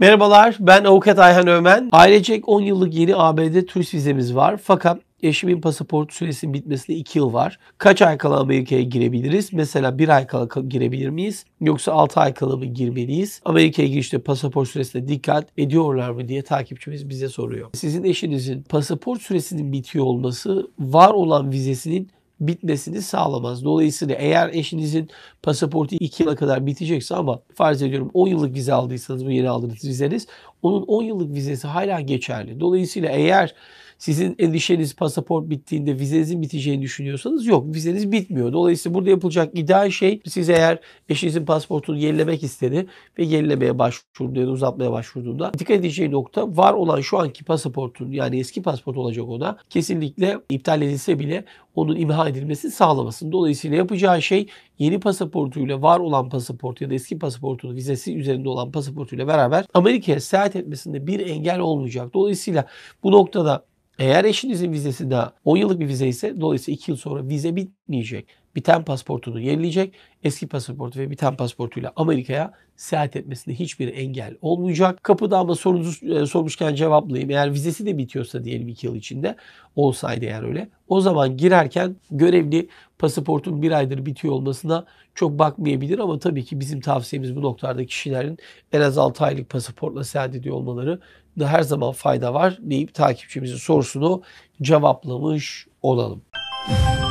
Merhabalar ben avukat Ayhan Ömen. Ailecek 10 yıllık yeni ABD turist vizemiz var. Fakat eşimin pasaport süresinin bitmesine 2 yıl var. Kaç ay kala Amerika'ya girebiliriz? Mesela 1 ay kala girebilir miyiz? Yoksa 6 ay kala mı girmeliyiz? Amerika'ya girişte pasaport süresine dikkat ediyorlar mı diye takipçimiz bize soruyor. Sizin eşinizin pasaport süresinin bitiyor olması var olan vizesinin bitmesini sağlamaz. Dolayısıyla eğer eşinizin pasaportu 2 yıla kadar bitecekse ama farz ediyorum 10 yıllık vize aldıysanız bu yeni aldığınız vizeniz onun 10 yıllık vizesi hala geçerli. Dolayısıyla eğer sizin endişeniz pasaport bittiğinde vizenizin biteceğini düşünüyorsanız yok vizeniz bitmiyor. Dolayısıyla burada yapılacak ideal şey siz eğer eşinizin pasaportunu yenilemek istedi ve yenilemeye başvurdu ya da uzatmaya başvurduğunda dikkat edeceği nokta var olan şu anki pasaportun yani eski pasaport olacak ona kesinlikle iptal edilse bile onun imha edilmesini sağlamasın. Dolayısıyla yapacağı şey yeni pasaportuyla var olan pasaport ya da eski pasaportunun vizesi üzerinde olan pasaportuyla beraber Amerika'ya seyahat etmesinde bir engel olmayacak. Dolayısıyla bu noktada eğer eşinizin vizesi daha 10 yıllık bir vize ise dolayısıyla 2 yıl sonra vize bitmeyecek biten pasportunu yenileyecek. Eski pasaportu ve biten pasportuyla Amerika'ya seyahat etmesine hiçbir engel olmayacak. Kapıda ama sorunuzu e, sormuşken cevaplayayım. Eğer vizesi de bitiyorsa diyelim 2 yıl içinde olsaydı eğer öyle. O zaman girerken görevli pasaportun bir aydır bitiyor olmasına çok bakmayabilir ama tabii ki bizim tavsiyemiz bu noktada kişilerin en az 6 aylık pasaportla seyahat ediyor olmaları da her zaman fayda var deyip takipçimizin sorusunu cevaplamış olalım. Müzik